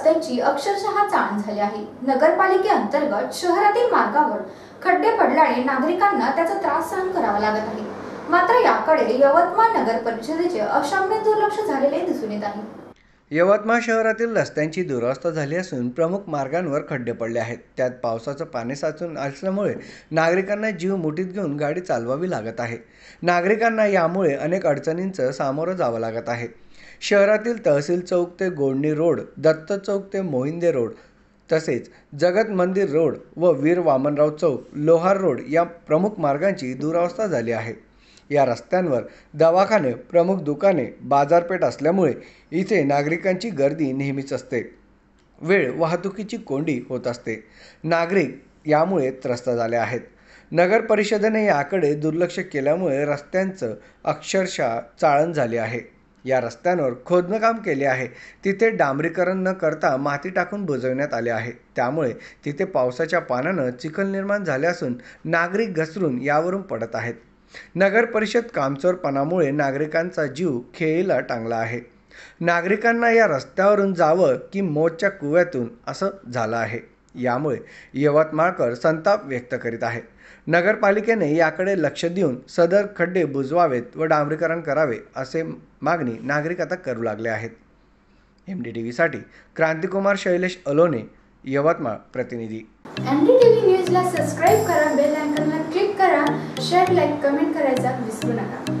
रस्त्यांची अक्षरशः चाण झाली आहे नगरपालिकेअंतर्गत शहरातील मार्गावर खड्डे पडल्याने नागरिकांना त्याचा त्रास सहन करावा लागत आहे मात्र याकडे यवतमाळ नगर परिषदेचे अक्षम्य दुर्लक्ष झालेले दिसून येत आहे यवतमाळ शहरातील रस्त्यांची दुरावस्था झाली असून प्रमुख मार्गांवर खड्डे पडले आहेत त्यात पावसाचं पाणी साचून असल्यामुळे नागरिकांना जीव मुठीत घेऊन गाडी चालवावी लागत आहे नागरिकांना यामुळे अनेक अडचणींचं सामोरं जावं लागत आहे शहरातील तहसील चौक ते गोडणी रोड दत्त चौक ते मोहिंदे रोड तसेच जगत मंदिर रोड व वीर वामनराव चौक लोहार रोड या प्रमुख मार्गांची दुरावस्था झाली आहे या रस्त्यांवर दवाखाने प्रमुख दुकाने बाजारपेठ असल्यामुळे इथे नागरिकांची गर्दी नेहमीच असते वेळ वाहतुकीची कोंडी होत असते नागरिक यामुळे त्रस्त झाले आहेत नगर परिषदेने याकडे दुर्लक्ष केल्यामुळे रस्त्यांचं अक्षरशः चाळण झाले आहे या रस्त्यांवर खोदणकाम केले आहे तिथे डांबरीकरण न करता माती टाकून बुजवण्यात आले आहे त्यामुळे तिथे पावसाच्या पानानं चिखल निर्माण झाले असून नागरिक घसरून यावरून पडत आहेत नगर परिषद कामचोरपणामुळे नागरिकांचा जीव खेळीला टांगला आहे नागरिकांना या रस्त्यावरून जावं की मोजच्या कुव्यातून असं झालं आहे यामुळे यवतमाळकर संताप व्यक्त करीत आहेत नगरपालिकेने याकडे लक्ष देऊन सदर खड्डे बुजवावेत व डांबरीकरण करावे असे मागणी नागरिक आता करू लागले आहेत एम डी टी व्हीसाठी क्रांतिकुमार शैलेश अलोने यवतमाळ प्रतिनिधी न्यूजला सबस्क्राईब करा बेल आयकॉनला क्लिक करा शेअर लाईक कमेंट करायचा विसरू नका